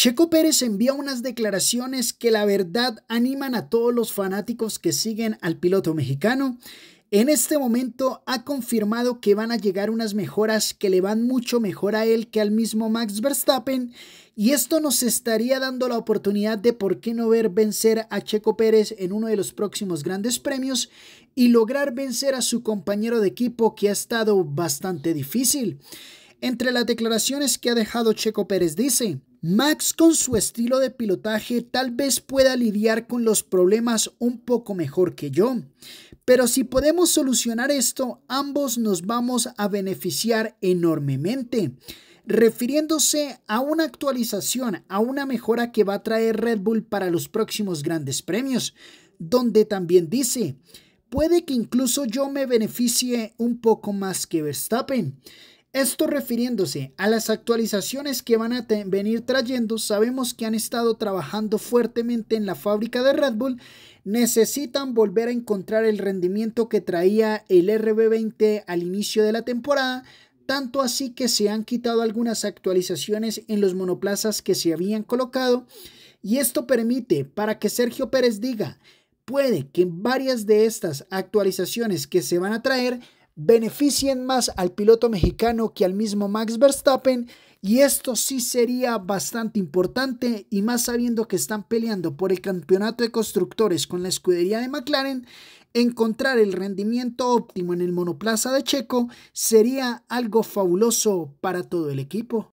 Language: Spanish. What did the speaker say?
Checo Pérez envía unas declaraciones que la verdad animan a todos los fanáticos que siguen al piloto mexicano. En este momento ha confirmado que van a llegar unas mejoras que le van mucho mejor a él que al mismo Max Verstappen y esto nos estaría dando la oportunidad de por qué no ver vencer a Checo Pérez en uno de los próximos grandes premios y lograr vencer a su compañero de equipo que ha estado bastante difícil. Entre las declaraciones que ha dejado Checo Pérez dice, Max con su estilo de pilotaje tal vez pueda lidiar con los problemas un poco mejor que yo, pero si podemos solucionar esto, ambos nos vamos a beneficiar enormemente. Refiriéndose a una actualización, a una mejora que va a traer Red Bull para los próximos grandes premios, donde también dice, puede que incluso yo me beneficie un poco más que Verstappen. Esto refiriéndose a las actualizaciones que van a venir trayendo, sabemos que han estado trabajando fuertemente en la fábrica de Red Bull, necesitan volver a encontrar el rendimiento que traía el RB20 al inicio de la temporada, tanto así que se han quitado algunas actualizaciones en los monoplazas que se habían colocado y esto permite para que Sergio Pérez diga, puede que varias de estas actualizaciones que se van a traer beneficien más al piloto mexicano que al mismo Max Verstappen. Y esto sí sería bastante importante y más sabiendo que están peleando por el campeonato de constructores con la escudería de McLaren, encontrar el rendimiento óptimo en el monoplaza de Checo sería algo fabuloso para todo el equipo.